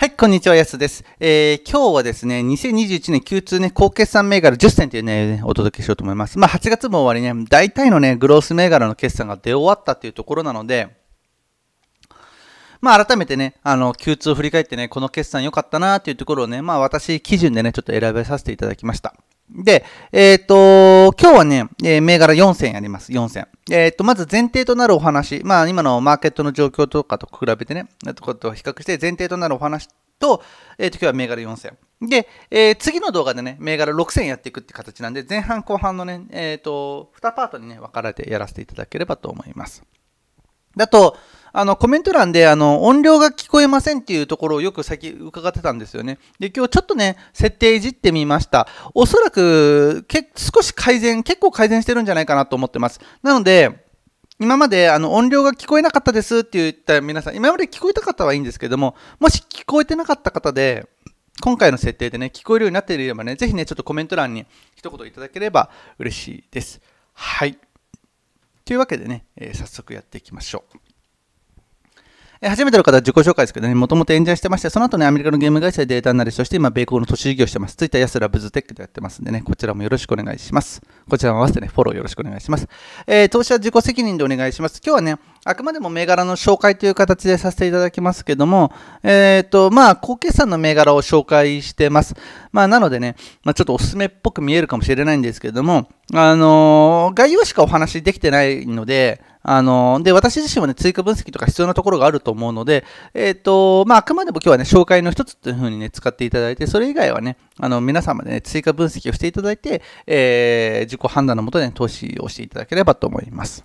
はい、こんにちは、やすです。えー、今日はですね、2021年 Q2 ね、高決算銘柄10選というね、お届けしようと思います。まあ、8月も終わりね、大体のね、グロース銘柄の決算が出終わったというところなので、まあ、改めてね、あの、Q2 を振り返ってね、この決算良かったなーっていうところをね、まあ、私基準でね、ちょっと選べさせていただきました。で、えっ、ー、と、今日はね、えー、銘柄4 0やります、4 0えっ、ー、と、まず前提となるお話、まあ、今のマーケットの状況とかと比べてね、とこと比較して前提となるお話と、えっ、と、今日は銘柄4 0で、え次の動画でね、銘柄6 0やっていくって形なんで、前半後半のね、えっ、と、2パートにね、分かれてやらせていただければと思います。だと、あのコメント欄であの音量が聞こえませんっていうところをよく先伺ってたんですよね。で、今日ちょっとね、設定いじってみました。おそらくけ少し改善、結構改善してるんじゃないかなと思ってます。なので、今まであの音量が聞こえなかったですって言った皆さん、今まで聞こえた方はいいんですけども、もし聞こえてなかった方で、今回の設定でね、聞こえるようになっていればね、ぜひね、ちょっとコメント欄に一言いただければ嬉しいです。はい。というわけでね、えー、早速やっていきましょう。え初めての方は自己紹介ですけどね、もともと演者してまして、その後ね、アメリカのゲーム会社でデータになり、そして、今、米国の都市事業してます。つい r やすらブズテックでやってますんでね、こちらもよろしくお願いします。こちらも合わせてね、フォローよろしくお願いします。えー、投資は自己責任でお願いします。今日はね、あくまでも銘柄の紹介という形でさせていただきますけども、えっ、ー、と、まあ、高決算の銘柄を紹介してます。まあ、なのでね、まあ、ちょっとおすすめっぽく見えるかもしれないんですけども、あのー、概要しかお話できてないので、あのー、で、私自身もね、追加分析とか必要なところがあると思うので、えっ、と、まあ、あくまでも今日はね、紹介の一つというふうにね、使っていただいて、それ以外はね、あの、皆様でね、追加分析をしていただいて、えー、自己判断のもとで、ね、投資をしていただければと思います。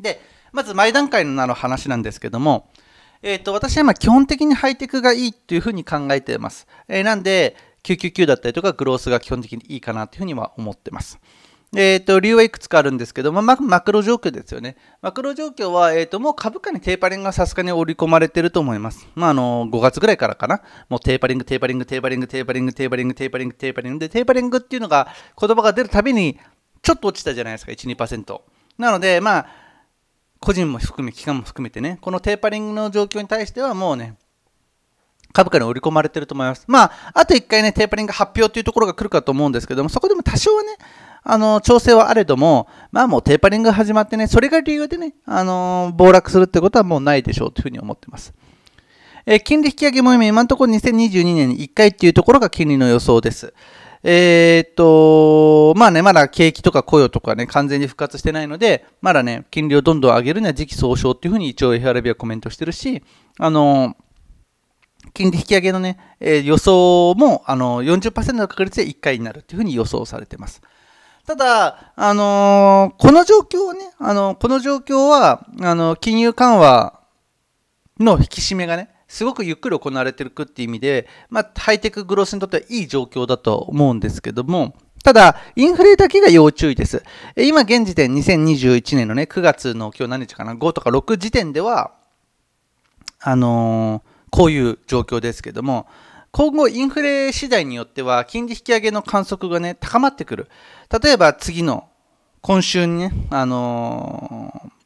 で、まず前段階の話なんですけども、えーと、私は今基本的にハイテクがいいというふうに考えています。えー、なんで、999だったりとかグロースが基本的にいいかなというふうには思ってます。えーと、理由はいくつかあるんですけども、まマクロ状況ですよね。マクロ状況は、えーと、もう株価にテーパリングがさすがに織り込まれてると思います。まあ、あの5月ぐらいからかな、もうテーパリング、テーパリング、テーパリング、テーパリング、テーパリング、テーパリング、テーパリングで、テーパリングっていうのが言葉が出るたびにちょっと落ちたじゃないですか、1、2%。なので、まあ、個人も含め、機関も含めてね、このテーパリングの状況に対してはもうね、株価に織り込まれてると思います。まあ、あと1回ね、テーパリング発表というところが来るかと思うんですけども、そこでも多少はね、あの、調整はあれども、まあもうテーパリング始まってね、それが理由でね、あのー、暴落するってことはもうないでしょうというふうに思ってます。えー、金利引き上げも今、今のところ2022年に1回っていうところが金利の予想です。えー、っと、まあね、まだ景気とか雇用とかね、完全に復活してないので、まだね、金利をどんどん上げるには時期尚早っていうふうに一応 FRB はコメントしてるし、あの金利引き上げのね、えー、予想もあの40%の確率で1回になるというふうに予想されてます。ただ、あのー、この状況ね、あのー、この状況は、あの金融緩和の引き締めがね、すごくゆっくり行われていくっていう意味で、まあ、ハイテクグロスにとってはいい状況だと思うんですけども、ただ、インフレだけが要注意です。今、現時点、2021年のね、9月の今日何日かな、5とか6時点では、あのー、こういう状況ですけども、今後、インフレ次第によっては、金利引き上げの観測がね、高まってくる。例えば、次の、今週にね、あのー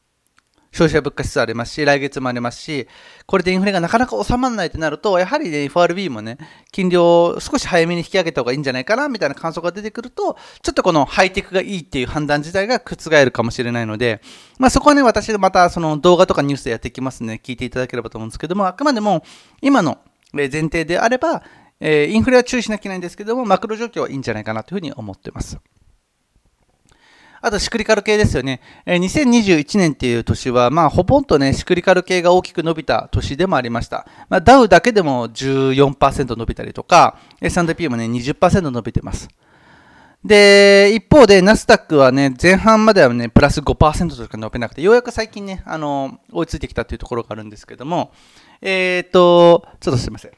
消費者物価指数ありますし、来月もありますし、これでインフレがなかなか収まらないとなると、やはりね、FRB もね、金利を少し早めに引き上げた方がいいんじゃないかな、みたいな感想が出てくると、ちょっとこのハイテクがいいっていう判断自体が覆るかもしれないので、まあそこはね、私またその動画とかニュースでやっていきますね、聞いていただければと思うんですけども、あくまでも今の前提であれば、えインフレは注意しなきゃいけないんですけども、マクロ状況はいいんじゃないかなというふうに思ってます。あとシクリカル系ですよね。えー、2021年っていう年は、まあ、ほぼんとね、シクリカル系が大きく伸びた年でもありました。まあ、ダウだけでも14%伸びたりとか、S&P もね、20%伸びてます。で、一方で、ナスダックはね、前半まではね、プラス5%としか伸びなくて、ようやく最近ね、あの、追いついてきたというところがあるんですけども、えー、っと、ちょっとすいません。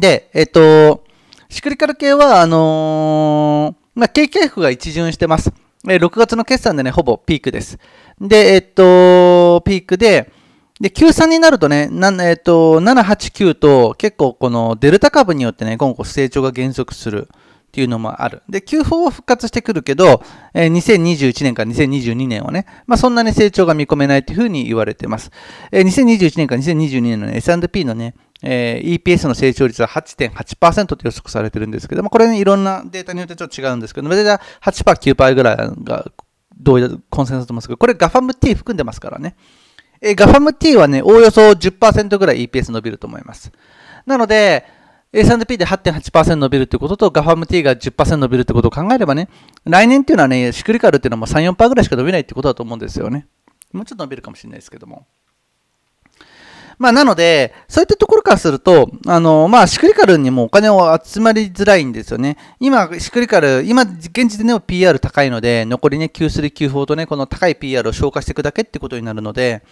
で、えっと、シクリカル系は、あのー、まあ、KKF が一巡してます。え6月の決算でね、ほぼピークです。で、えっと、ピークで、で、93になるとね、なえっと、789と結構このデルタ株によってね、今後成長が減速するっていうのもある。で、Q4 は復活してくるけど、えー、2021年から2022年はね、まあ、そんなに成長が見込めないというふうに言われてます。えー、2021年から2022年の、ね、S&P のね、えー、EPS の成長率は8.8%と予測されてるんですけども、これね、いろんなデータによってちょっと違うんですけども、大体8%、9%ぐらいが同意だ、コンセンサスとますけど、これ GAFAM-T 含んでますからね。えー、GAFAM-T はね、おおよそ10%ぐらい EPS 伸びると思います。なので、S&P で8.8%伸びるってことと、GAFAM-T が10%伸びるってことを考えればね、来年っていうのはね、シクリカルっていうのはもう3、4%ぐらいしか伸びないってことだと思うんですよね。もうちょっと伸びるかもしれないですけども。まあ、なので、そういったところからすると、あの、まあ、シクリカルにもお金を集まりづらいんですよね。今、シクリカル、今、現時点でも PR 高いので、残りね、Q3、Q4 とね、この高い PR を消化していくだけってことになるので、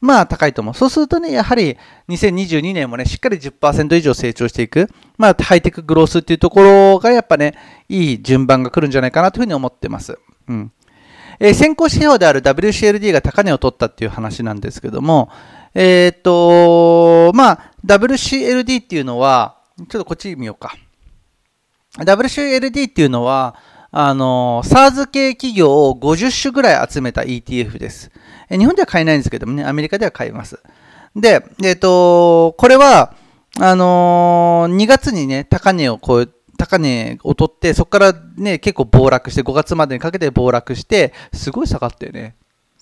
まあ高いと思う。そうするとね、やはり2022年もね、しっかり10%以上成長していく。まあハイテクグロースっていうところがやっぱね、いい順番が来るんじゃないかなというふうに思ってます。うん。えー、先行指標である WCLD が高値を取ったっていう話なんですけども、えっ、ー、と、まあ、WCLD っていうのは、ちょっとこっち見ようか。WCLD っていうのは、あの、SARS 系企業を50種ぐらい集めた ETF です。え日本では買えないんですけどもね、アメリカでは買えます。で、えっ、ー、と、これは、あのー、2月にね、高値を超え、高値を取って、そこからね、結構暴落して、5月までにかけて暴落して、すごい下がったよね。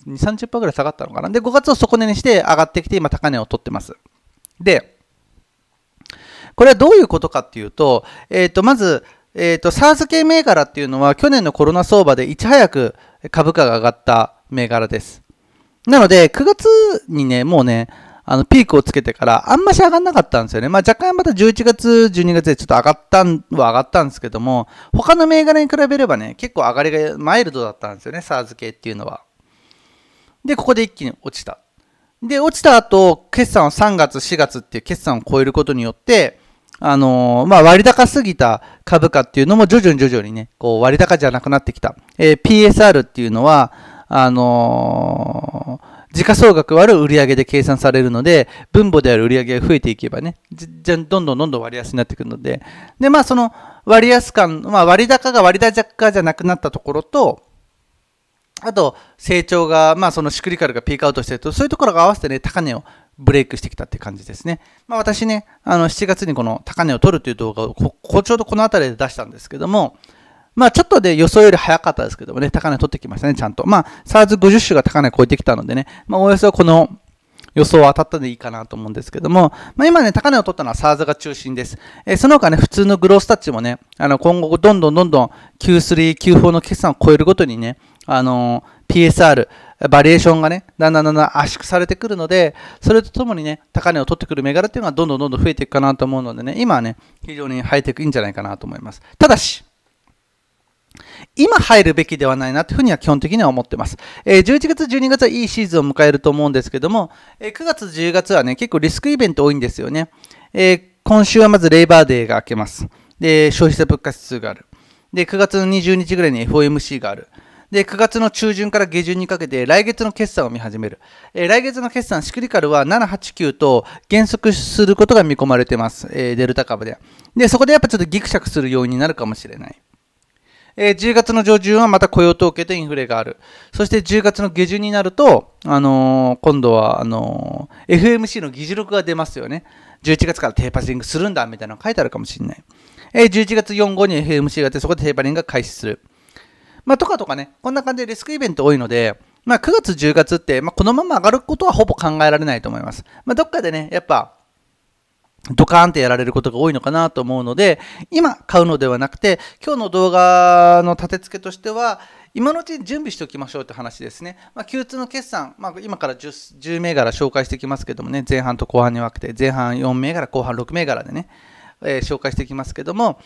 30%ぐらい下がったのかな。で、5月を底値にして上がってきて、今高値を取ってます。で、これはどういうことかっていうと、えっ、ー、と、まず、えっ、ー、と、サーズ系銘柄っていうのは去年のコロナ相場でいち早く株価が上がった銘柄です。なので、9月にね、もうね、あの、ピークをつけてから、あんまし上がんなかったんですよね。まあ、若干また11月、12月でちょっと上がったんは上がったんですけども、他の銘柄に比べればね、結構上がりがマイルドだったんですよね、サーズ系っていうのは。で、ここで一気に落ちた。で、落ちた後、決算を3月、4月っていう決算を超えることによって、あのー、まあ、割高すぎた株価っていうのも徐々に徐々にね、こう割高じゃなくなってきた。えー、PSR っていうのは、あのー、時価総額割る売上で計算されるので、分母である売上が増えていけばね、じゃ、どんどんどんどん割安になってくるので、で、まあその割安感、まあ割高が割高じゃなくなったところと、あと、成長が、まあ、そのシクリカルがピークアウトしてると、そういうところが合わせてね、高値をブレイクしてきたって感じですね。まあ、私ね、あの、7月にこの高値を取るという動画をこ、こちょうどこの辺りで出したんですけども、まあ、ちょっとで予想より早かったですけどもね、高値取ってきましたね、ちゃんと。まあ、SARS50 種が高値超えてきたのでね、まあ、およそこの、予想は当たったでいいかなと思うんですけども、まあ、今ね、高値を取ったのは SARS が中心です。えー、その他ね、普通のグロースタッチもね、あの、今後どんどんどんどん Q3、Q4 の決算を超えるごとにね、あの、PSR、バリエーションがね、だんだんだんだん圧縮されてくるので、それとともにね、高値を取ってくる銘柄っていうのはどんどんどんどん増えていくかなと思うのでね、今はね、非常にハイテクいいんじゃないかなと思います。ただし、今入るべきではないなというふうには基本的には思ってます。え11月、12月はいいシーズンを迎えると思うんですけども、え9月、10月はね、結構リスクイベント多いんですよね。え今週はまずレイバーデーが明けます。で、消費者物価指数がある。で、9月の20日ぐらいに FOMC がある。で、9月の中旬から下旬にかけて、来月の決算を見始める。えー、来月の決算、シクリカルは7、8、9と減速することが見込まれてます。えー、デルタ株で。で、そこでやっぱちょっとギクシャクする要因になるかもしれない。えー、10月の上旬はまた雇用統計とインフレがある。そして10月の下旬になると、あのー、今度は、あのー、FMC の議事録が出ますよね。11月からテーパリングするんだ、みたいなの書いてあるかもしれない。えー、11月4号に FMC があって、そこでテーパリングが開始する。まあ、とかとかね、こんな感じでリスクイベント多いので、まあ、9月、10月って、まあ、このまま上がることはほぼ考えられないと思います。まあ、どっかでね、やっぱ、ドカーンってやられることが多いのかなと思うので、今買うのではなくて、今日の動画の立て付けとしては、今のうちに準備しておきましょうって話ですね。まあ、Q2 の決算、まあ、今から 10, 10銘柄紹介していきますけどもね、前半と後半に分けて、前半4銘柄、後半6銘柄でね、えー、紹介していきますけども、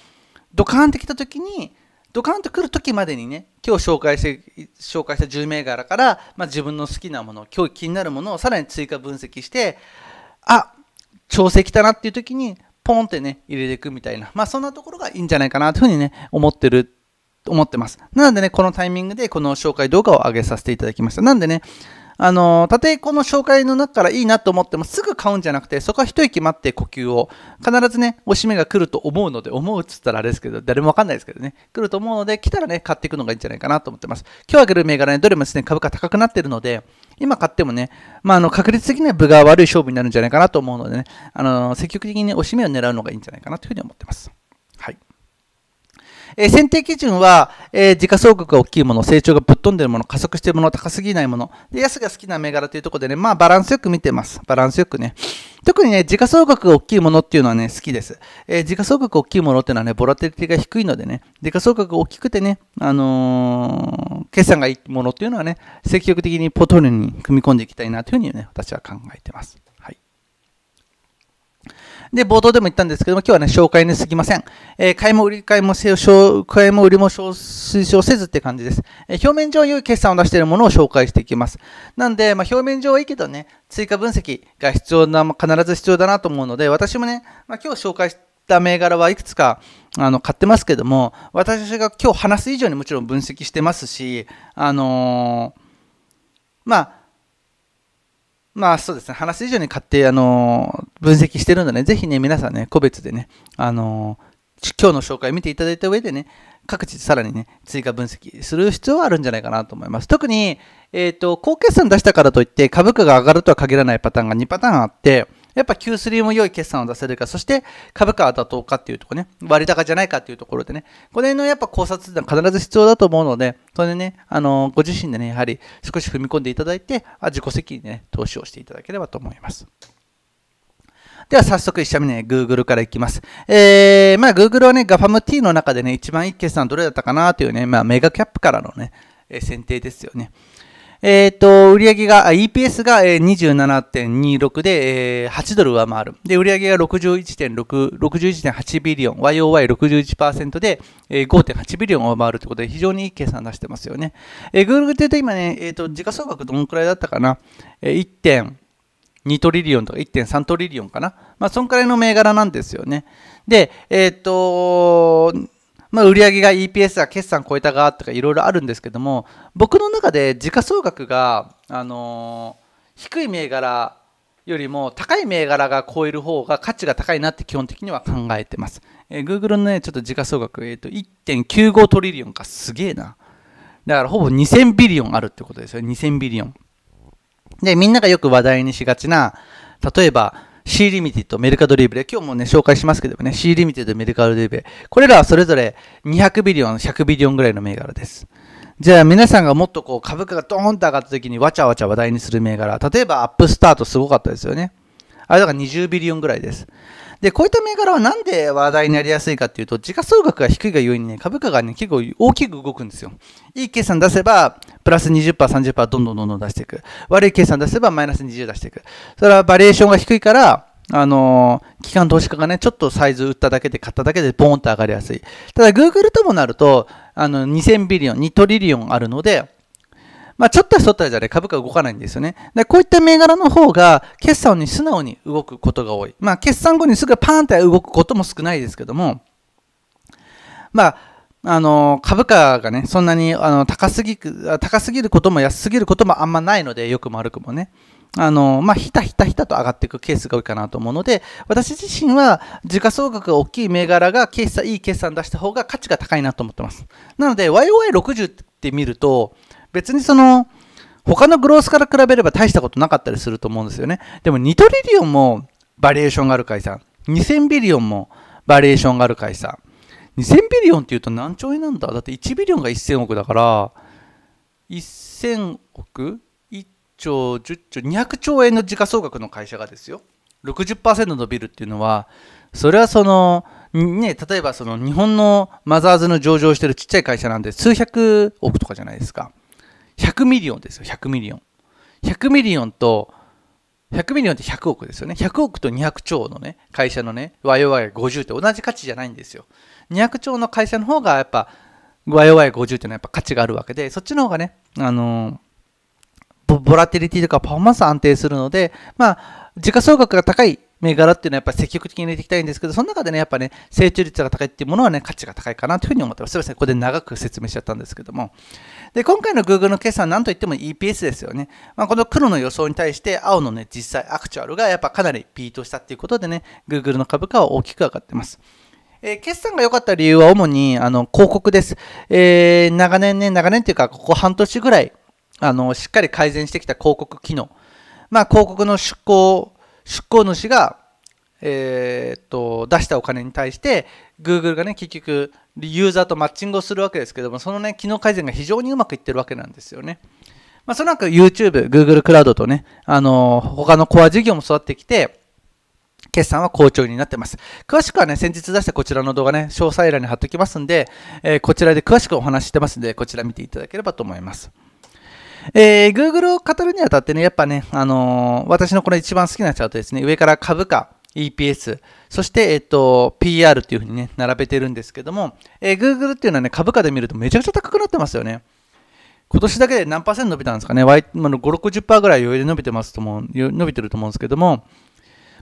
ドカーンってきた時に、ドカンと来る時までにね今日紹介して紹介した10銘柄から、まあ、自分の好きなもの今日気になるものをさらに追加分析してあ調整きたなっていう時にポンってね入れていくみたいな、まあ、そんなところがいいんじゃないかなというふうにね思ってる思ってますなのでねこのタイミングでこの紹介動画を上げさせていただきましたなんでねあの、たとえこの紹介の中からいいなと思ってもすぐ買うんじゃなくて、そこは一息待って呼吸を、必ずね、おしめが来ると思うので、思うっつったらあれですけど、誰もわかんないですけどね、来ると思うので、来たらね、買っていくのがいいんじゃないかなと思ってます。今日あげる銘柄ね、どれもですね、株価高くなってるので、今買ってもね、まあ、あの確率的には分が悪い勝負になるんじゃないかなと思うのでね、あの積極的におしめを狙うのがいいんじゃないかなというふうに思ってます。え選定基準は、え時価総額が大きいもの、成長がぶっ飛んでるもの、加速してるもの、高すぎないもの、で、安が好きな銘柄というところでね、まあバランスよく見てます。バランスよくね。特にね、時価総額が大きいものっていうのはね、好きです。えー、時価総額が大きいものっていうのはね、ボラテリティが低いのでね、時価総額が大きくてね、あのー、決算がいいものっていうのはね、積極的にポートルリに組み込んでいきたいなというふうにね、私は考えてます。で、冒頭でも言ったんですけども、今日はね、紹介に過ぎません。えー、買いも売り買いも、買いも売りも推奨せずって感じです。えー、表面上良い決算を出しているものを紹介していきます。なんで、まあ、表面上はいいけどね、追加分析が必要な、必ず必要だなと思うので、私もね、まあ、今日紹介した銘柄はいくつか、あの、買ってますけども、私が今日話す以上にもちろん分析してますし、あのー、まあ、まあそうですね、話以上に買って、あの分析してるので、ね、ぜひね、皆さんね、個別でね、あの今日の紹介見ていただいた上でね、各地さらにね、追加分析する必要はあるんじゃないかなと思います。特に、えっ、ー、と、高決算出したからといって株価が上がるとは限らないパターンが2パターンあって、やっぱ Q3 も良い決算を出せるか、そして株価は妥当かっていうところね、割高じゃないかっていうところでね、これのやっぱ考察っていうのは必ず必要だと思うので、それでね、あの、ご自身でね、やはり少し踏み込んでいただいて、自己責任でね、投資をしていただければと思います。では早速一社目ね、Google からいきます。えー、まあ Google はね、GAFAMT の中でね、一番いい決算どれだったかなというね、まあメガキャップからのね、え選定ですよね。えっ、ー、と、売上が、EPS が27.26で、えー、8ドル上回る。で、売上が6 1 8ビリオン、YOY61% で、えー、5.8ビリオンを上回るということで、非常にいい計算出してますよね。えー、Google っていうと今ね、えっ、ー、と、時価総額どのくらいだったかなえー、1.2トリリオンとか1.3トリリオンかな。まあ、そんくらいの銘柄なんですよね。で、えっ、ー、と、まあ、売上が EPS が決算超えたがとかいろいろあるんですけども僕の中で時価総額が、あのー、低い銘柄よりも高い銘柄が超える方が価値が高いなって基本的には考えてます、えー、Google のねちょっと時価総額、えーと、1.95トリリオンかすげえなだからほぼ2000ビリオンあるってことですよ2000ビリオンでみんながよく話題にしがちな例えば C リミティとメルカドリブレ、今日もね、紹介しますけどもね、C リミティとメルカドリブレ、これらはそれぞれ200ビリオン、100ビリオンぐらいの銘柄です。じゃあ皆さんがもっとこう株価がドーンと上がった時にわちゃわちゃ話題にする銘柄、例えばアップスタートすごかったですよね。あれだから20ビリオンぐらいです。で、こういった銘柄はなんで話題になりやすいかっていうと、時価総額が低いがゆえにね、株価がね、結構大きく動くんですよ。いい計算出せば、プラス20%、30%どんどんどんどん出していく。悪い計算出せば、マイナス20出していく。それはバリエーションが低いから、あのー、機関投資家がね、ちょっとサイズ売っただけで、買っただけで、ボーンと上がりやすい。ただ、Google ともなると、あの、2000ビリオン、2トリリオンあるので、まあ、ちょっとしたったじゃね、株価動かないんですよね。で、こういった銘柄の方が、決算に素直に動くことが多い。まあ、決算後にすぐパーンって動くことも少ないですけども、まあ、あの株価がね、そんなにあの高すぎ高すぎることも安すぎることもあんまないので、よくも悪くもね。あのまあ、ひたひたひたと上がっていくケースが多いかなと思うので、私自身は時価総額が大きい銘柄が決算いい決算出した方が価値が高いなと思ってます。なので、YOI60 って見ると、別にその他のグロースから比べれば大したことなかったりすると思うんですよねでも2トリリオンもバリエーションがある会社、2000ビリオンもバリエーションがある会社、2000ビリオンっていうと何兆円なんだだって1ビリオンが1000億だから1000億1兆10兆200兆円の時価総額の会社がですよ60%伸びるっていうのはそれはそのね例えばその日本のマザーズの上場してるちっちゃい会社なんで数百億とかじゃないですか。100ミリオンですよ、100ミリオン。100ミリオンと、100ミリオンって100億ですよね。100億と200兆のね、会社のね、YOY50 って同じ価値じゃないんですよ。200兆の会社の方がやっぱ、YOY50 っていうのはやっぱ価値があるわけで、そっちの方がね、あのボ、ボラテリティとかパフォーマンス安定するので、まあ、時価総額が高い銘柄っていうのはやっぱ積極的に入れていきたいんですけど、その中でね、やっぱね、成長率が高いっていうものはね、価値が高いかなというふうに思ってます。すみません、ここで長く説明しちゃったんですけども。で、今回の Google の決算なんといっても EPS ですよね。まあ、この黒の予想に対して青のね、実際アクチュアルがやっぱかなりビートしたっていうことでね、Google の株価は大きく上がってます。えー、決算が良かった理由は主にあの広告です。えー、長年ね、長年っていうか、ここ半年ぐらい、あの、しっかり改善してきた広告機能。まあ、広告の出向、出向主が、えー、っと出したお金に対して Google がね結局ユーザーとマッチングをするわけですけどもそのね機能改善が非常にうまくいってるわけなんですよね。まあ、その中 YouTube、Google クラウドとね、あのー、他のコア事業も育ってきて、決算は好調になってます。詳しくはね、先日出したこちらの動画ね、詳細欄に貼っておきますんで、えー、こちらで詳しくお話ししてますんで、こちら見ていただければと思います。えー、Google を語るにあたってね、やっぱね、あのー、私のこれ一番好きなチャートですね、上から株価、EPS、そして、えっと、PR っていうふうにね、並べてるんですけども、えー、Google っていうのはね、株価で見るとめちゃくちゃ高くなってますよね。今年だけで何パーセント伸びたんですかね、y まあ、5、60%ぐらい余裕で伸びてますと思う、伸びてると思うんですけども、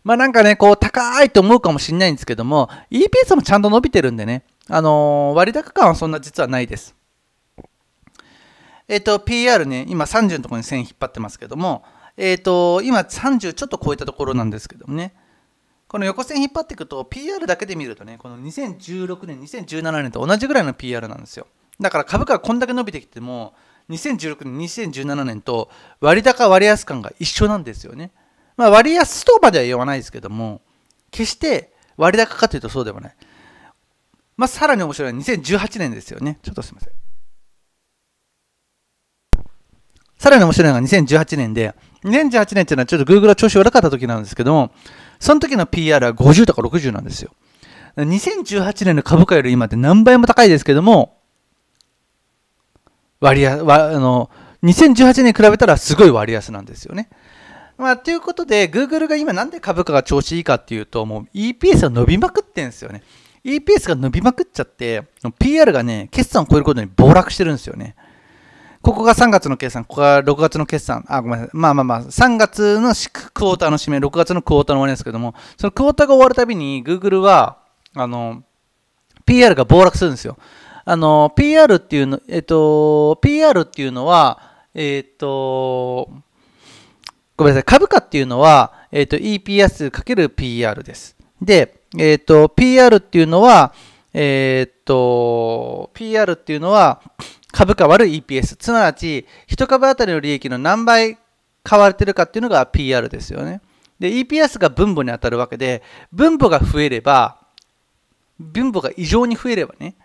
まあなんかね、こう高いと思うかもしれないんですけども、EPS もちゃんと伸びてるんでね、あのー、割高感はそんな実はないです。えっ、ー、と、PR ね、今30のところに線引っ張ってますけども、えっ、ー、と、今30ちょっと超えたところなんですけどもね、この横線引っ張っていくと PR だけで見るとねこの2016年2017年と同じぐらいの PR なんですよだから株価がこんだけ伸びてきても2016年2017年と割高割安感が一緒なんですよね、まあ、割安とまでは言わないですけども決して割高かというとそうではない、まあ、さらに面白いのは2018年ですよねちょっとすいませんさらに面白いのが2018年で2018年っていうのはちょっと Google が調子悪かった時なんですけどもその時の PR は50とか60なんですよ。2018年の株価より今って何倍も高いですけども、割安、あの、2018年に比べたらすごい割安なんですよね。まあ、ということで、Google が今なんで株価が調子いいかっていうと、もう EPS が伸びまくってんですよね。EPS が伸びまくっちゃって、PR がね、決算を超えることに暴落してるんですよね。ここが3月の決算、ここが6月の決算、あ、ごめんなさい。まあまあまあ、3月のクォーターの締め、6月のクォーターの終わりですけども、そのクォーターが終わるたびに、Google は、あの、PR が暴落するんですよ。あの、PR っていうの、えっと、PR っていうのは、えっと、ごめんなさい、株価っていうのは、えっと、EPS×PR です。で、えっと、PR っていうのは、えっと、PR っていうのは、株価割る EPS、つまり1株当たりの利益の何倍買われてるかっていうのが PR ですよね。で、EPS が分母に当たるわけで、分母が増えれば、分母が異常に増えればね、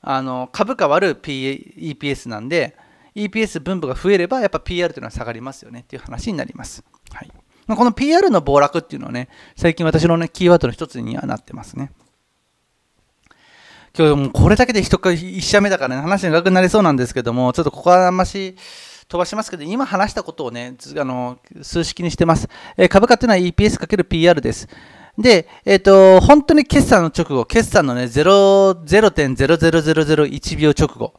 あの株価割る、P、EPS なんで、EPS 分母が増えれば、やっぱ PR というのは下がりますよねっていう話になります。はいまこの PR の暴落っていうのはね、最近私の、ね、キーワードの一つにはなってますね。今日もこれだけで一社目だからね、話が長くなりそうなんですけども、ちょっとここはあんまし、飛ばしますけど、今話したことをね、あの数式にしてます。えー、株価というのは EPS×PR です。で、えっ、ー、と、本当に決算の直後、決算のね、0.00001秒直後っ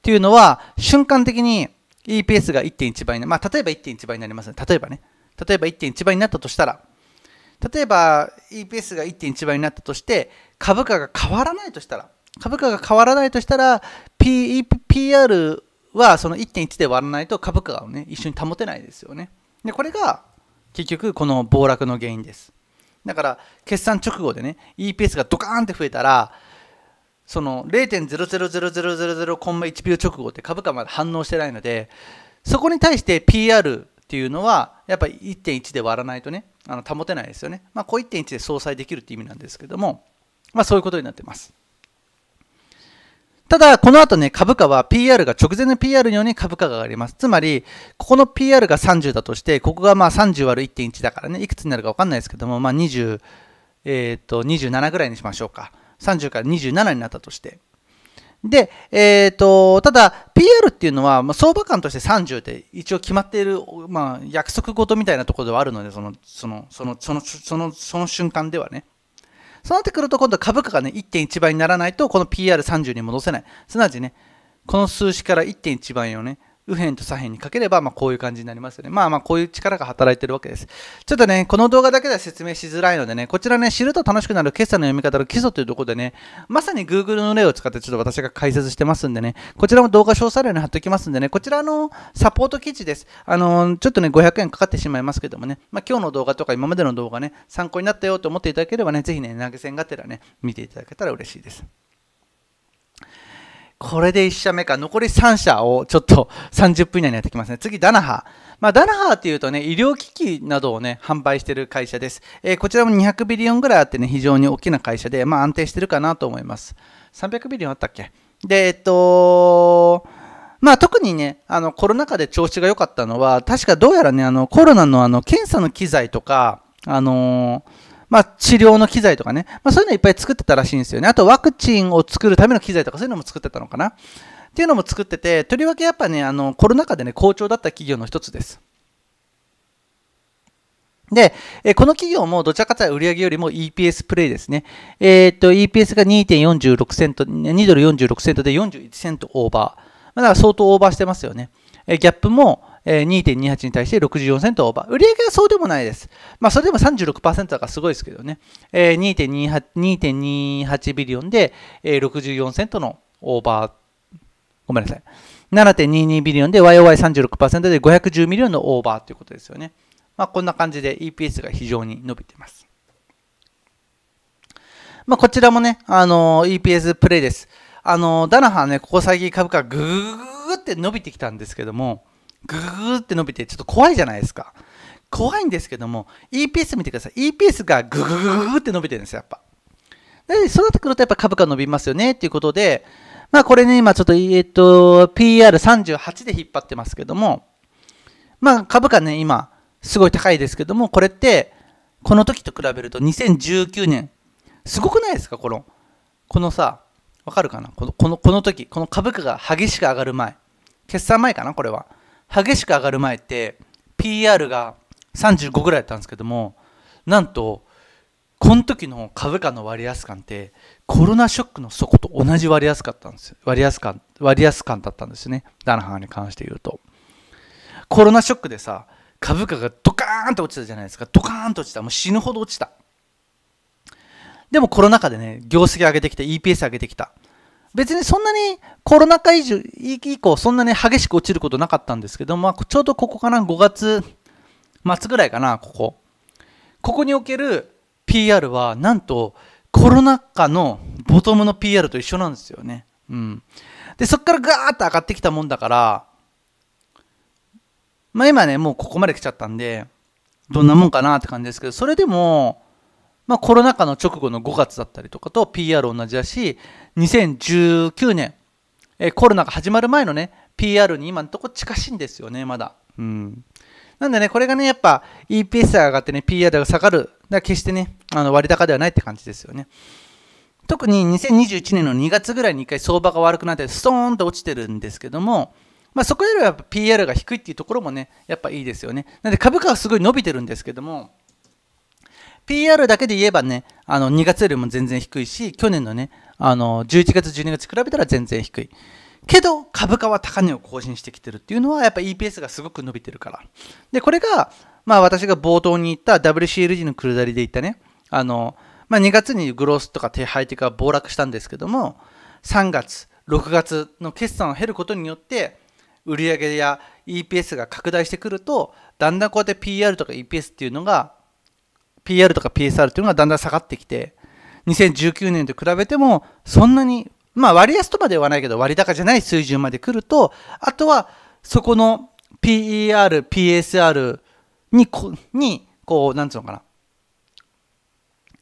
ていうのは、瞬間的に EPS が1.1倍に、まあ、例えば1.1倍になりますね。例えばね。例えば1.1倍になったとしたら、例えば EPS が1.1倍になったとして、株価が変わらないとしたら、株価が変わらないとしたら、P、r はその1.1で割らないと株価をね、一緒に保てないですよね。で、これが結局この暴落の原因です。だから、決算直後でね、EPS がドカーンって増えたら、その0.000000コンマ1秒直後って株価まで反応してないので、そこに対して PR っていうのは、やっぱり1.1で割らないとね、あの保てないですよね。まあ、こう1.1で相殺できるって意味なんですけども、まあ、そういうことになってます。ただ、この後ね、株価は PR が、直前の PR によに株価が上がります。つまり、ここの PR が30だとして、ここがまあ30割る1.1だからね、いくつになるかわかんないですけども、まあ20、えっ、ー、と、27ぐらいにしましょうか。30から27になったとして。で、えっ、ー、と、ただ、PR っていうのは、まあ、相場感として30で一応決まっている、まあ、約束事みたいなところではあるので、その、その、その、その、その、その瞬間ではね。そうなってくると今度株価がね1.1倍にならないとこの PR30 に戻せないすなわちねこの数字から1.1倍をね右辺と左辺にかければ、まあ、こういう感じになりますよね。まあまあ、こういう力が働いてるわけです。ちょっとね、この動画だけでは説明しづらいのでね、こちらね、知ると楽しくなる決算の読み方の基礎というところでね、まさに Google の例を使ってちょっと私が解説してますんでね、こちらも動画詳細欄に貼っておきますんでね、こちらのサポート記事です。あのー、ちょっとね、500円かかってしまいますけどもね、まあ、今日の動画とか今までの動画ね、参考になったよと思っていただければね、ぜひね、投げ銭がてらね、見ていただけたら嬉しいです。これで1社目か。残り3社をちょっと30分以内にやってきますね。次、ダナハ。まあ、ダナハーっていうとね、医療機器などをね、販売している会社です。えー、こちらも200ビリオンぐらいあってね、非常に大きな会社で、まあ、安定してるかなと思います。300ビリオンあったっけで、えっと、まあ特にね、あのコロナ禍で調子が良かったのは、確かどうやらね、あのコロナのあの検査の機材とか、あのーまあ、治療の機材とかね、まあ、そういうのいっぱい作ってたらしいんですよね。あとワクチンを作るための機材とかそういうのも作ってたのかな。っていうのも作ってて、とりわけやっぱね、あのコロナ禍でね、好調だった企業の一つです。で、えこの企業もどちらかというと売上よりも EPS プレイですね。えー、っと、EPS が2.46セント、2ドル46セントで41セントオーバー。まあ、だから相当オーバーしてますよね。えギャップも、2.28に対して64セントオーバー。売上はそうでもないです。まあ、それでも36%だからすごいですけどね。え2.28ビリオンで、え64セントのオーバー。ごめんなさい。7.22ビリオンで YOY36% で510ミリオンのオーバーということですよね。まあ、こんな感じで EPS が非常に伸びています。まあ、こちらもね、あのー、EPS プレイです。あのー、ダナハはね、ここ最近株価ぐーって伸びてきたんですけども、ぐーって伸びてちょっと怖いじゃないですか。怖いんですけども、EPS 見てください。EPS がぐぐぐぐって伸びてるんですよ、やっぱ。で、そうなってくるとやっぱ株価伸びますよね、っていうことで、まあこれね、今ちょっと、えっと、PR38 で引っ張ってますけども、まあ株価ね、今、すごい高いですけども、これって、この時と比べると2019年、すごくないですか、この、このさ、わかるかなこの、この、この時、この株価が激しく上がる前、決算前かな、これは。激しく上がる前って PR が35ぐらいだったんですけどもなんとこの時の株価の割安感ってコロナショックの底と同じ割安ったんです割安感割安感だったんですねダナハンに関して言うとコロナショックでさ株価がドカーンと落ちたじゃないですかドカーンと落ちたもう死ぬほど落ちたでもコロナ禍でね業績上げてきた EPS 上げてきた別にそんなにコロナ禍以以降そんなに激しく落ちることなかったんですけど、まあ、ちょうどここかな5月末ぐらいかなここここにおける PR はなんとコロナ禍のボトムの PR と一緒なんですよね、うん、でそこからガーッと上がってきたもんだからまあ今ねもうここまで来ちゃったんでどんなもんかなって感じですけどそれでもまあ、コロナ禍の直後の5月だったりとかと PR 同じだし2019年、えコロナが始まる前のね PR に今のとこ近しいんですよねまだ。うんなんでね、これがね、やっぱ EPS が上がってね、PR が下がる。だ決してね、あの割高ではないって感じですよね。特に2021年の2月ぐらいに1回相場が悪くなって、ストーンと落ちてるんですけども、まあ、そこよりはやっぱ PR が低いっていうところもね、やっぱいいですよね。なんで株価はすごい伸びてるんですけども、PR だけで言えばね、あの2月よりも全然低いし、去年のね、あの11月、12月比べたら全然低い。けど、株価は高値を更新してきてるっていうのは、やっぱ EPS がすごく伸びてるから。で、これが、まあ私が冒頭に言った WCLG の下りで言ったね、あの、まあ2月にグロースとか手配とか暴落したんですけども、3月、6月の決算を減ることによって、売上や EPS が拡大してくると、だんだんこうやって PR とか EPS っていうのが PR とか PSR というのがだんだん下がってきて、2019年と比べても、そんなに、まあ割安とまではないけど、割高じゃない水準まで来ると、あとは、そこの PER、PSR にこ、に、こう、なんつうのかな。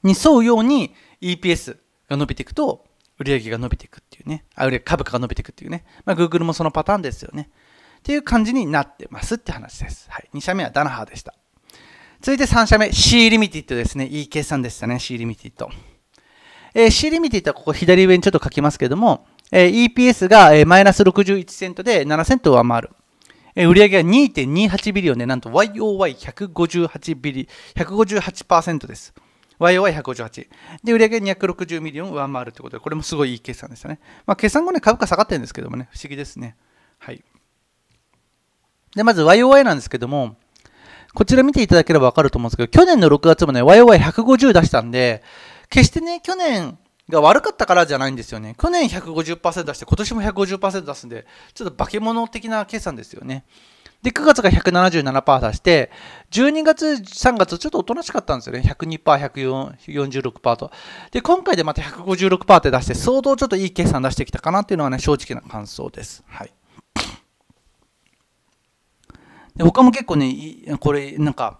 に沿うように EPS が伸びていくと、売上が伸びていくっていうね。あ、売株価が伸びていくっていうね。まあ Google もそのパターンですよね。っていう感じになってますって話です。はい。2社目はダナハーでした。続いて3社目、C リミティッドですね。いい計算でしたね、C リミティッド。えー、C リミティッドはここ左上にちょっと書きますけども、えー、EPS が、えマイナス61セントで7セント上回る。えー、売上が2.28ビリオンで、なんと YOY158 ビリ、158%です。YOY158。で、売上が260ミリオン上回るということで、これもすごいいい計算でしたね。まあ、計算後ね、株価下がってるんですけどもね、不思議ですね。はい。で、まず YOY なんですけども、こちら見ていただければわかると思うんですけど、去年の6月もね、YY150 出したんで、決してね、去年が悪かったからじゃないんですよね。去年150%出して、今年も150%出すんで、ちょっと化け物的な計算ですよね。で、9月が177%出して、12月、3月、ちょっとおとなしかったんですよね。102%、146%と。で、今回でまた156%って出して、相当ちょっといい計算出してきたかなっていうのはね、正直な感想です。はい。で他も結構ねこれなんか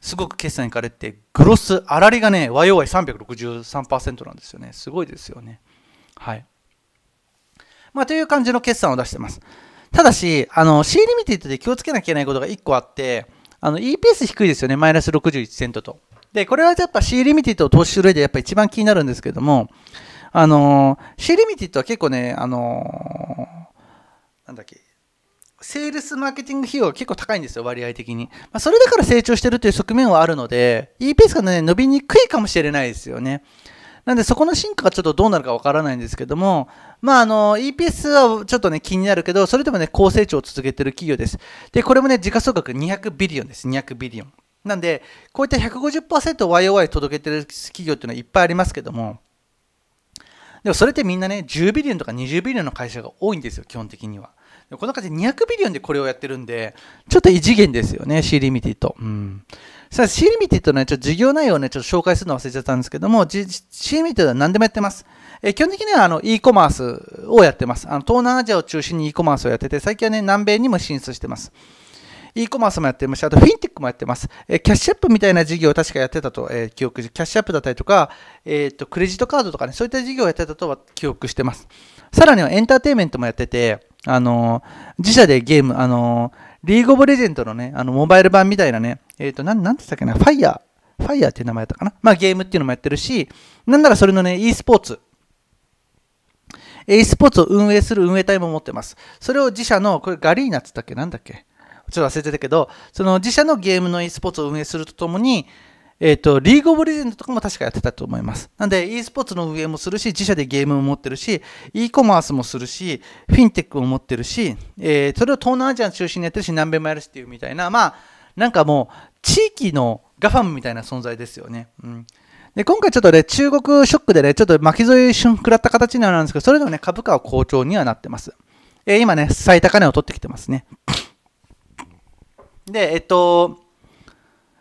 すごく決算いかれてグロスあらりがね y o y 3 6 3なんですよねすごいですよねはいまあという感じの決算を出してますただしあの C リミテッドで気をつけなきゃいけないことが1個あってあの EPS 低いですよねマイナス61セントとでこれはやっぱ C リミテッドを投資する上でやっぱ一番気になるんですけどもあの C リミテッドは結構ねあのなんだっけセールスマーケティング費用が結構高いんですよ、割合的に。まあ、それだから成長してるという側面はあるので、e いペースがね、伸びにくいかもしれないですよね。なんでそこの進化がちょっとどうなるかわからないんですけども、まああの EPS はちょっとね気になるけど、それでもね高成長を続けてる企業です。で、これもね時価総額200ビリオンです。200ビリオン。なんで、こういった 150%YOY 届けてる企業っていうのはいっぱいありますけども、でもそれってみんなね10ビリオンとか20ビリオンの会社が多いんですよ、基本的には。この感じ200ビリオンでこれをやってるんで、ちょっと異次元ですよね、C リミティと。うん。さあ、C リミティとね、ちょっと事業内容をね、ちょっと紹介するの忘れちゃったんですけども、C リミティは何でもやってます。え基本的にはあの e コマースをやってます。あの東南アジアを中心に e コマースをやってて、最近はね、南米にも進出してます。e コマースもやってますし、あとフィンテックもやってます。えキャッシュアップみたいな事業を確かやってたと、え記憶キャッシュアップだったりとか、えー、とクレジットカードとかね、そういった事業をやってたとは記憶してます。さらにはエンターテインメントもやってて、あの、自社でゲーム、あの、リーグオブレジェンドのね、あの、モバイル版みたいなね、えっ、ー、と、なん、なんて言ったっけな、ファイヤー、ファイヤーっていう名前だったかな。まあ、ゲームっていうのもやってるし、なんならそれのね、e スポーツ。e スポーツを運営する運営体も持ってます。それを自社の、これガリーナっつったっけなんだっけちょっと忘れてたけど、その自社のゲームの e スポーツを運営するとともに、えっ、ー、と、リーグオブレジェンドとかも確かやってたと思います。なんで、e スポーツの運営もするし、自社でゲームも持ってるし、e コマースもするし、フィンテックも持ってるし、えー、それを東南アジアの中心にやってるし、南米もやるしっていうみたいな、まあ、なんかもう、地域のガファムみたいな存在ですよね。うん。で、今回ちょっとね、中国ショックでね、ちょっと巻き添え瞬食らった形にはなるんですけど、それでもね、株価は好調にはなってます。えー、今ね、最高値を取ってきてますね。で、えっと、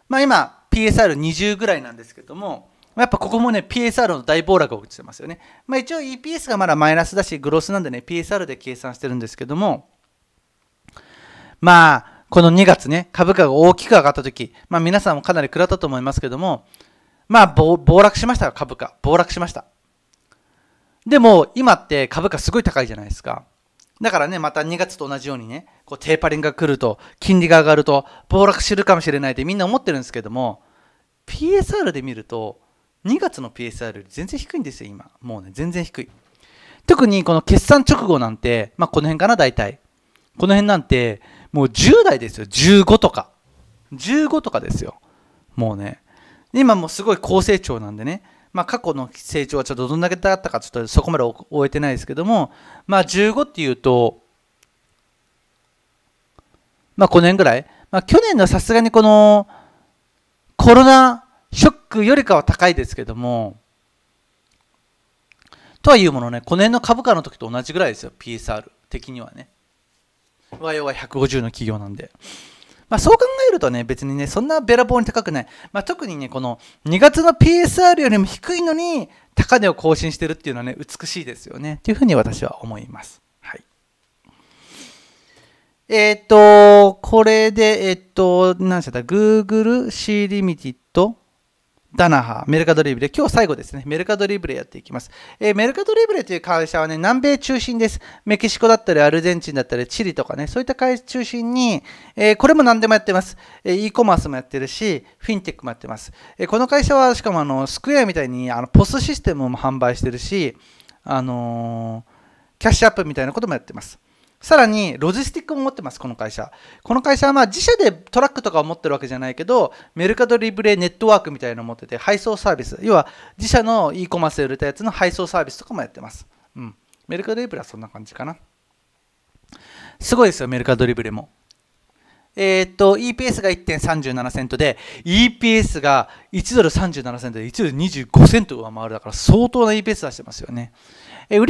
まあ今、PSR20 ぐらいなんですけども、やっぱここもね、PSR の大暴落が起きてますよね。まあ、一応 EPS がまだマイナスだし、グロスなんでね、PSR で計算してるんですけども、まあ、この2月ね、株価が大きく上がった時、まあ皆さんもかなり食らったと思いますけども、まあ暴落しましたよ、株価。暴落しました。でも、今って株価すごい高いじゃないですか。だからね、また2月と同じようにね、こうテーパリングが来ると、金利が上がると、暴落するかもしれないってみんな思ってるんですけども、PSR で見ると2月の PSR より全然低いんですよ今もうね全然低い特にこの決算直後なんて、まあ、この辺かな大体この辺なんてもう10代ですよ15とか15とかですよもうね今もうすごい高成長なんでねまあ、過去の成長はちょっとどんだけだったかちょっとそこまで終えてないですけども、まあ、15っていうと、まあ、5年ぐらい、まあ、去年のさすがにこのコロナショックよりかは高いですけども、とはいうものね、この年の株価の時と同じぐらいですよ、PSR 的にはね。和洋は150の企業なんで。まあ、そう考えるとね、別にね、そんなべらぼうに高くない。まあ、特にね、この2月の PSR よりも低いのに、高値を更新してるっていうのはね、美しいですよね。というふうに私は思います。はい。えっ、ー、と、これで、えっ、ー、と、なんした ?Google、C リミティット、ダナハ、メルカドリブレ。今日最後ですね。メルカドリブレやっていきます。えー、メルカドリブレという会社はね、南米中心です。メキシコだったり、アルゼンチンだったり、チリとかね、そういった会社中心に、えー、これも何でもやってます。えー、e コマースもやってるし、フィンテックもやってます。えこの会社は、しかもあの、スクエアみたいに、あの、ポスシステムも販売してるし、あのキャッシュアップみたいなこともやってます。さらに、ロジスティックも持ってます、この会社。この会社はまあ自社でトラックとかを持ってるわけじゃないけど、メルカドリブレネットワークみたいなのを持ってて、配送サービス、要は自社の e コマースで売れたやつの配送サービスとかもやってます。うん。メルカドリブレはそんな感じかな。すごいですよ、メルカドリブレも。えー、っと、EPS が1.37セントで、EPS が1ドル37セントで1ドル25セント上回るだから相当な EPS 出してますよね。売上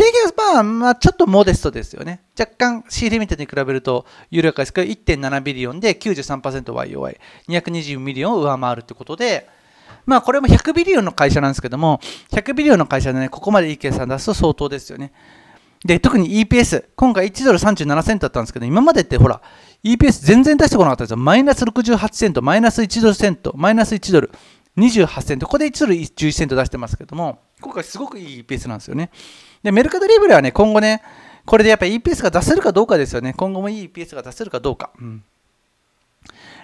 はまあちょっとモデストですよね。若干 C リミトに比べると緩やかですけど1.7ビリオンで 93%YOI、220ミリオンを上回るということで、まあこれも100ビリオンの会社なんですけども、100ビリオンの会社でね、ここまでいい計算出すと相当ですよね。で、特に EPS、今回1ドル37セントだったんですけど、今までってほら、EPS 全然出してこなかったんですよ。マイナス68セント、マイナス1ドルセント、マイナス1ドル28セント、ここで1ドル11セント出してますけども、今回すごくいい EPS なんですよね。で、メルカドリブレはね、今後ね、これでやっぱ EPS が出せるかどうかですよね。今後もいい EPS が出せるかどうか。うん、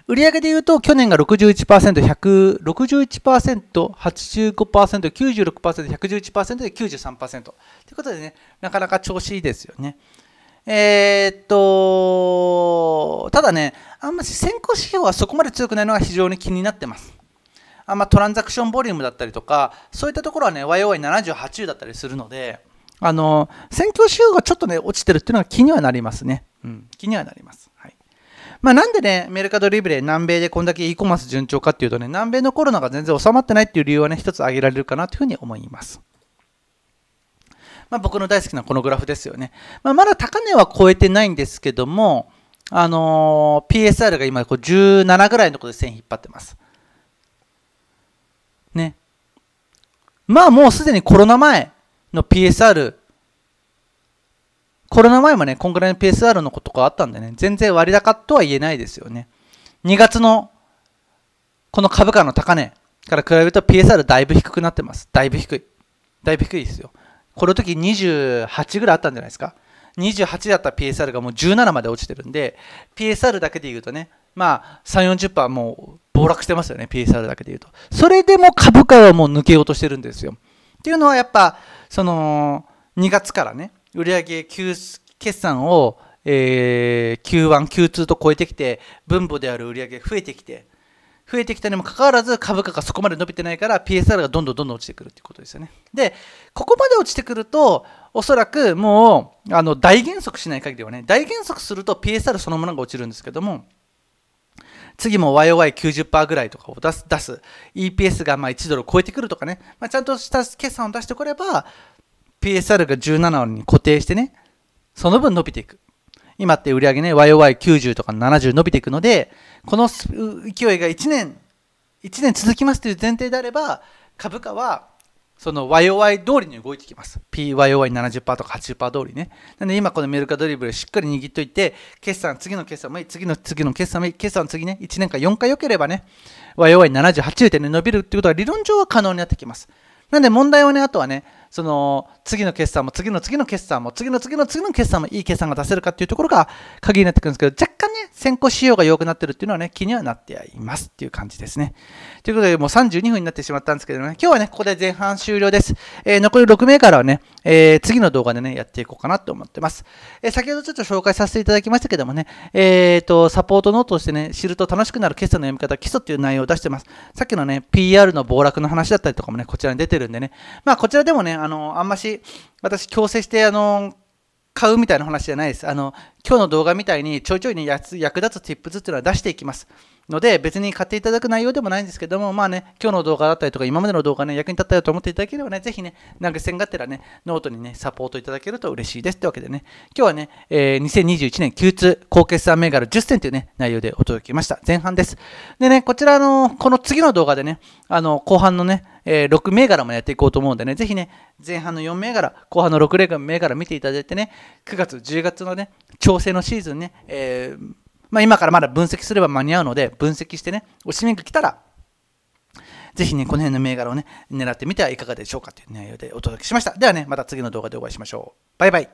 売上で言うと、去年が61%、100、61%、85%、96%、111%で93%。ということでね、なかなか調子いいですよね。えー、っと、ただね、あんまし先行指標はそこまで強くないのが非常に気になってます。あんまトランザクションボリュームだったりとか、そういったところはね、YOI78 だったりするので、あの、選挙集がちょっとね、落ちてるっていうのが気にはなりますね。うん、気にはなります。はい。まあ、なんでね、メルカドリブレ、南米でこんだけ e コマース順調かっていうとね、南米のコロナが全然収まってないっていう理由はね、一つ挙げられるかなというふうに思います。まあ、僕の大好きなこのグラフですよね。まあ、まだ高値は超えてないんですけども、あのー、PSR が今こう17ぐらいのところで線引っ張ってます。ね。まあもうすでにコロナ前の PSR、コロナ前もね、こんぐらいの PSR のことがあったんでね、全然割高とは言えないですよね。2月のこの株価の高値から比べると PSR だいぶ低くなってます。だいぶ低い。だいぶ低いですよ。この時28ぐらいあったんじゃないですか。28だった PSR がもう17まで落ちてるんで、PSR だけで言うとね、まあ3、40%もう暴落してますよね、PSR だけで言うと。それでも株価はもう抜けようとしてるんですよ。っていうのはやっぱその2月からね売上決算を、えー、Q1、Q2 と超えてきて分母である売上増えてきて増えてきたにもかかわらず株価がそこまで伸びてないから PSR がどんどんどんどん落ちてくるっていうことですよね。で、ここまで落ちてくるとおそらくもうあの大減速しない限りはね大減速すると PSR そのものが落ちるんですけども次も YOY90% ぐらいとかを出す、出す、EPS がまあ1ドル超えてくるとかね、まあ、ちゃんとした決算を出してくれば、PSR が17に固定してね、その分伸びていく。今って売り上げね、YOY90 とか70伸びていくので、この勢いが1年、1年続きますという前提であれば、株価はその YOY 通りに動いてきます。p y o i 7 0とか80%通りね。なんで今このメルカドリブルしっかり握っといて、決算、次の決算もいい、次の次の決算もいい、決算次ね、1年間4回良ければね、y o i 7 8で、ね、伸びるってことは理論上は可能になってきます。なんで問題はね、あとはね、その次の決算も次の次の決算も次の次の次の決算もいい決算が出せるかっていうところが鍵になってくるんですけど、若干先行仕様が弱くなってるっていうのはね、気にはなっていますっていう感じですね。ということで、もう32分になってしまったんですけどね、今日はね、ここで前半終了です。えー、残り6名からはね、えー、次の動画でね、やっていこうかなと思ってます。えー、先ほどちょっと紹介させていただきましたけどもね、えっと、サポートノートとしてね、知ると楽しくなる決算の読み方、基礎っていう内容を出してます。さっきのね、PR の暴落の話だったりとかもね、こちらに出てるんでね、まあ、こちらでもね、あの、あんまし、私、強制して、あの、買うみたいな話じゃないです。あの今日の動画みたいにちょいちょいに役立つティップ s っていうのは出していきます。ので、別に買っていただく内容でもないんですけども、まあね、今日の動画だったりとか、今までの動画ね、役に立ったよと思っていただければね、ぜひね、投げ銭がってらね、ノートにね、サポートいただけると嬉しいですってわけでね、今日はね、えー、2021年 Q2 高決算銘柄10選というね、内容でお届けました。前半です。でね、こちらの、この次の動画でね、あの、後半のね、えー、6銘柄もやっていこうと思うんでね、ぜひね、前半の4銘柄、後半の6銘柄見ていただいてね、9月、10月のね、調整のシーズンね、えーまあ、今からまだ分析すれば間に合うので、分析してね、おしめが来たら、ぜひね、この辺の銘柄をね、狙ってみてはいかがでしょうかという内容でお届けしました。ではね、また次の動画でお会いしましょう。バイバイ。